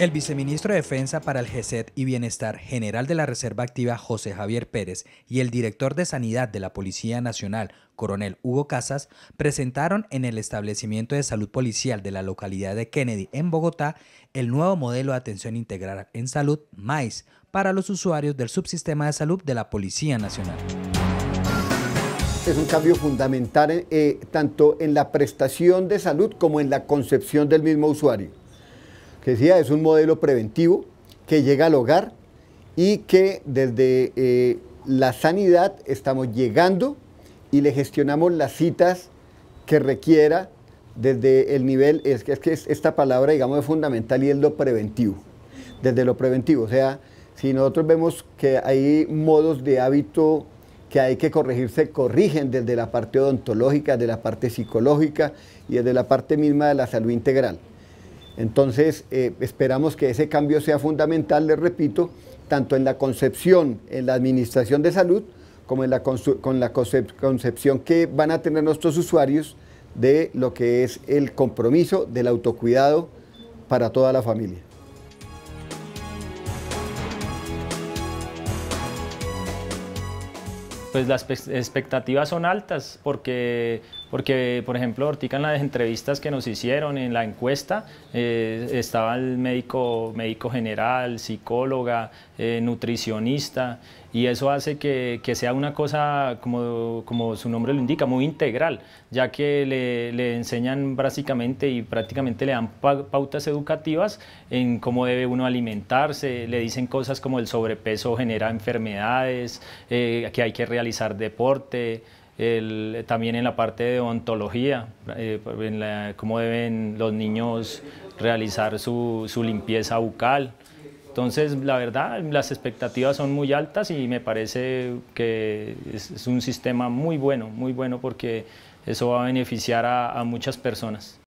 El viceministro de Defensa para el GESET y Bienestar General de la Reserva Activa, José Javier Pérez, y el director de Sanidad de la Policía Nacional, coronel Hugo Casas, presentaron en el establecimiento de salud policial de la localidad de Kennedy, en Bogotá, el nuevo modelo de atención integral en salud, MAIS, para los usuarios del subsistema de salud de la Policía Nacional. Es un cambio fundamental eh, tanto en la prestación de salud como en la concepción del mismo usuario que decía es un modelo preventivo que llega al hogar y que desde eh, la sanidad estamos llegando y le gestionamos las citas que requiera desde el nivel, es que, es que esta palabra digamos es fundamental y es lo preventivo, desde lo preventivo, o sea, si nosotros vemos que hay modos de hábito que hay que corregir, se corrigen desde la parte odontológica, desde la parte psicológica y desde la parte misma de la salud integral. Entonces, eh, esperamos que ese cambio sea fundamental, les repito, tanto en la concepción, en la administración de salud, como en la, con la concepción que van a tener nuestros usuarios de lo que es el compromiso del autocuidado para toda la familia. Pues las expectativas son altas porque porque por ejemplo Ortica las entrevistas que nos hicieron en la encuesta eh, estaba el médico, médico general, psicóloga, eh, nutricionista y eso hace que, sea una cosa como, su nombre lo indica, muy integral, ya que le, enseñan básicamente y prácticamente le dan pautas educativas en cómo debe uno alimentarse, le dicen cosas como el sobrepeso genera enfermedades, eh, que hay que realizar deporte, también en la parte de ontología, eh, cómo deben los niños realizar su, limpieza bucal. Entonces, la verdad, las expectativas son muy altas y me parece que es, un sistema muy bueno, muy bueno porque eso va a beneficiar a muchas personas.